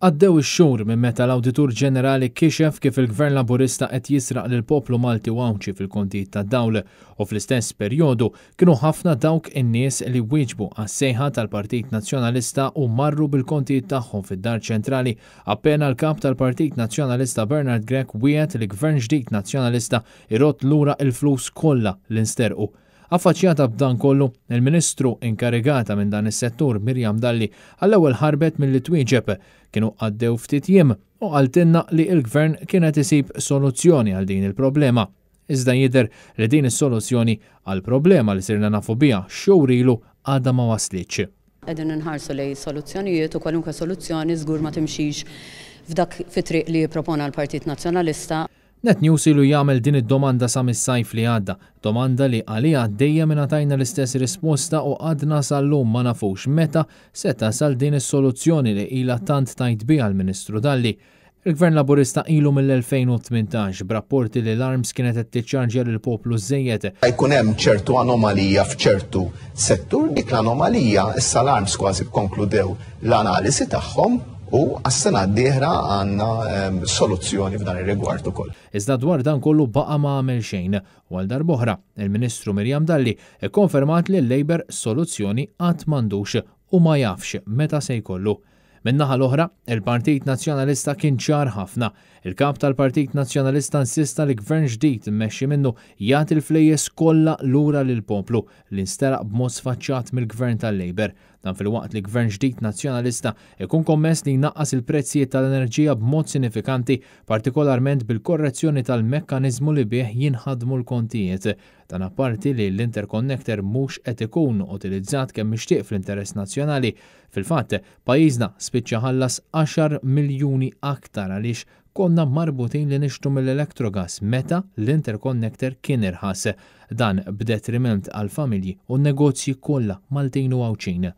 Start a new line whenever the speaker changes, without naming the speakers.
Għaddew ix-xhur minn meta l-Awditur Ġenerali kixef kif il-Gvern Laburista qed jisraq lil poplu Malti wawċi fil-kontijiet ta' dawl u fl-istess perjodu kienu ħafna dawk in-nies li wieġbu għas-sejħa tal-Partit Nazzjonalista u marru bil-kontijiet tagħhom fid-dar ċentrali appena l-kap tal-Partit Nazzjonalista Bernard Grek wiegħed li Gvern ġdid Nazzjonalista irrot lura il-flus kollha l-insterqu. Affaċjata b'dan kollu, il-Ministru inkarigata minn dan is-settur Mirjam Dalli għall-ewwel ħarbet mill twieġeb kienu għaddew ftit jiem u għaltinna li il-Gvern kienet isib soluzzjoni għal din il-problema. Iżda jidher li din is-soluzzjoni għall problema li sirna nafu biha xogħrilu għadha ma waslitx.
Qegħdin nħarsu lej soluzzjonijiet u kwalunkwe soluzzjoni żgur ma timxix f'dak fitriq li propona l-Partit Nazzjonalista.
Net News ilu jagħmel din id-domanda sa mis-sajf li għadda, domanda li għalija dejjem tajna l-istess risposta u għadna sal-lum ma nafux meta seta sal din is-soluzzjoni li ilha tant tajt bi għal ministru Dalli. Il-Gvern Laburista ilu mill-2018 b'rapporti li l-arms kienet qed tiċċarġja lil poplu żejjed.
Jkun hemm ċertu anomalija f'ċertu settur dik l-anomalija issa l-arms kważi konkludew l-analisi
tagħhom U għas-sena d-dieħra għanna soluzzjoni f'dan ir-rigward ukoll. Iżda dwar dan kollu baqa ma għamel xejn, u għal darboħra il-Ministru Mirjam Dalli konfermat li l-Labor soluzzjoni għat mandux u ma jafx meta se jkollu. Minnaħa l-oħra, il-Partit Nazjonalista kien ċar ħafna. Il-kap tal-Partit Nazjonalista insista li gvern ġdid immexxi minnu jagħti il-flejjes kollha lura l poplu li nsteraq b'mod sfaċċat mill-gvern tal-Lejber dan fil-waqt li gvern ġdid nazzjonalista ikun kommess li naqqas il-prezzijiet tal-enerġija b'mod sinifikanti, partikolarment bil-korrezzjoni tal-mekkanizmu li bih jinħadmu l-kontijiet. Dan apparti li l-interconnector mhux qed ikun utilizzat kemm mixtieq fl-interess nazzjonali, fil-fatt pajjiżna spiċċa ħallas 10 miljuni aktar għaliex konna marbutin li nixtu mill-elektrogas meta l-interconnector kien irħas dan b'detriment għal familji u negozji kollha Maltin u Awċin.